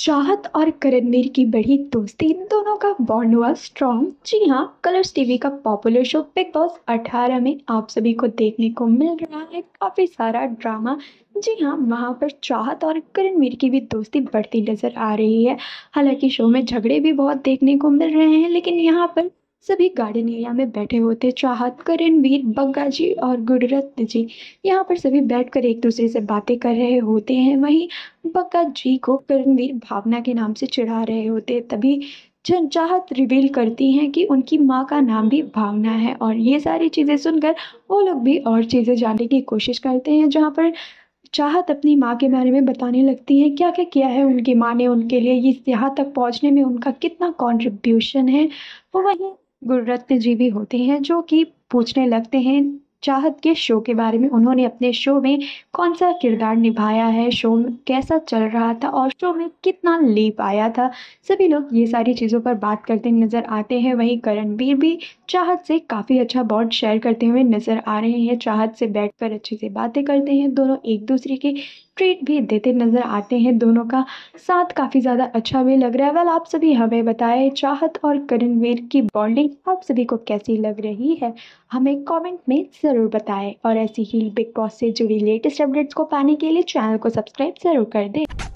चाहत और करण मीर की बड़ी दोस्ती इन दोनों का बॉन्ड हुआ स्ट्रॉन्ग जी हाँ कलर्स टीवी का पॉपुलर शो बिग बॉस 18 में आप सभी को देखने को मिल रहा है काफ़ी सारा ड्रामा जी हाँ वहाँ पर चाहत और करण मीर की भी दोस्ती बढ़ती नज़र आ रही है हालांकि शो में झगड़े भी बहुत देखने को मिल रहे हैं लेकिन यहाँ पर सभी गार्डन एरिया में बैठे होते चाहत करण वीर बग्गा जी और गुरुरत्न जी यहाँ पर सभी बैठकर एक दूसरे से बातें कर रहे होते हैं वहीं बग्गा जी को करणवीर भावना के नाम से चिढ़ा रहे होते तभी चाहत रिवील करती हैं कि उनकी माँ का नाम भी भावना है और ये सारी चीज़ें सुनकर वो लोग भी और चीज़ें जानने की कोशिश करते हैं जहाँ पर चाहत अपनी माँ के बारे में बताने लगती है क्या क्या किया है उनकी माँ ने उनके लिए इस यहाँ तक पहुँचने में उनका कितना कॉन्ट्रीब्यूशन है वो वहीं जी भी होते हैं जो कि पूछने लगते हैं चाहत के शो के बारे में उन्होंने अपने शो में कौन सा किरदार निभाया है शो में कैसा चल रहा था और शो में कितना ले पाया था सभी लोग ये सारी चीज़ों पर बात करते नज़र आते हैं वहीं करणवीर भी चाहत से काफ़ी अच्छा बॉन्ड शेयर करते हुए नज़र आ रहे हैं चाहत से बैठ अच्छे से बातें करते हैं दोनों एक दूसरे के ट्रीट भी देते नज़र आते हैं दोनों का साथ काफ़ी ज़्यादा अच्छा भी लग रहा है वेल आप सभी हमें बताएं चाहत और करणवीर की बॉन्डिंग आप सभी को कैसी लग रही है हमें कमेंट में ज़रूर बताएं और ऐसी ही बिग बॉस से जुड़ी लेटेस्ट अपडेट्स को पाने के लिए चैनल को सब्सक्राइब ज़रूर कर दें